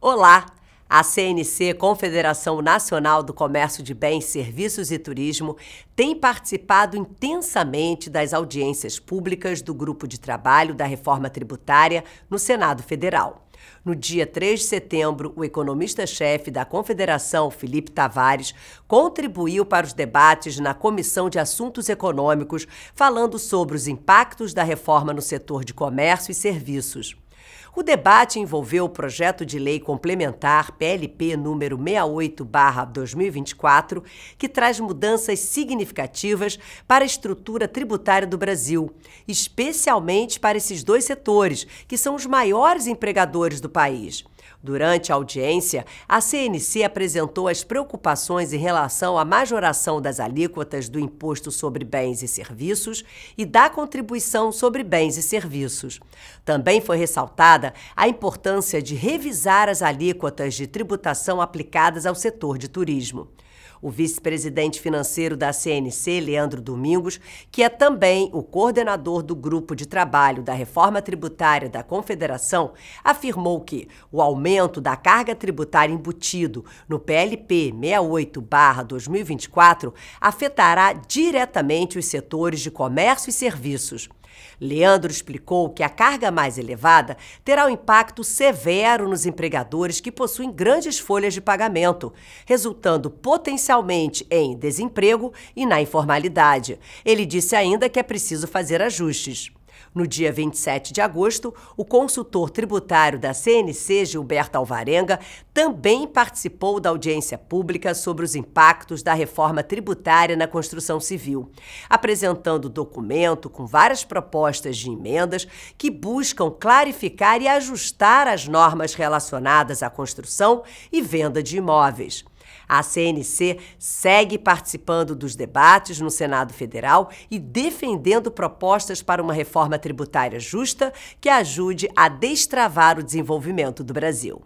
Olá! A CNC, Confederação Nacional do Comércio de Bens, Serviços e Turismo, tem participado intensamente das audiências públicas do Grupo de Trabalho da Reforma Tributária no Senado Federal. No dia 3 de setembro, o economista-chefe da Confederação, Felipe Tavares, contribuiu para os debates na Comissão de Assuntos Econômicos, falando sobre os impactos da reforma no setor de comércio e serviços. O debate envolveu o projeto de lei complementar PLP número 68/2024, que traz mudanças significativas para a estrutura tributária do Brasil, especialmente para esses dois setores, que são os maiores empregadores do país. Durante a audiência, a CNC apresentou as preocupações em relação à majoração das alíquotas do Imposto sobre Bens e Serviços e da contribuição sobre bens e serviços. Também foi ressaltado ressaltada a importância de revisar as alíquotas de tributação aplicadas ao setor de turismo o vice-presidente financeiro da CNC, Leandro Domingos, que é também o coordenador do grupo de trabalho da reforma tributária da Confederação, afirmou que o aumento da carga tributária embutido no PLP 68/2024 afetará diretamente os setores de comércio e serviços. Leandro explicou que a carga mais elevada terá um impacto severo nos empregadores que possuem grandes folhas de pagamento, resultando potencialmente especialmente em desemprego e na informalidade. Ele disse ainda que é preciso fazer ajustes. No dia 27 de agosto, o consultor tributário da CNC, Gilberto Alvarenga, também participou da audiência pública sobre os impactos da reforma tributária na construção civil, apresentando documento com várias propostas de emendas que buscam clarificar e ajustar as normas relacionadas à construção e venda de imóveis. A CNC segue participando dos debates no Senado Federal e defendendo propostas para uma reforma tributária justa que ajude a destravar o desenvolvimento do Brasil.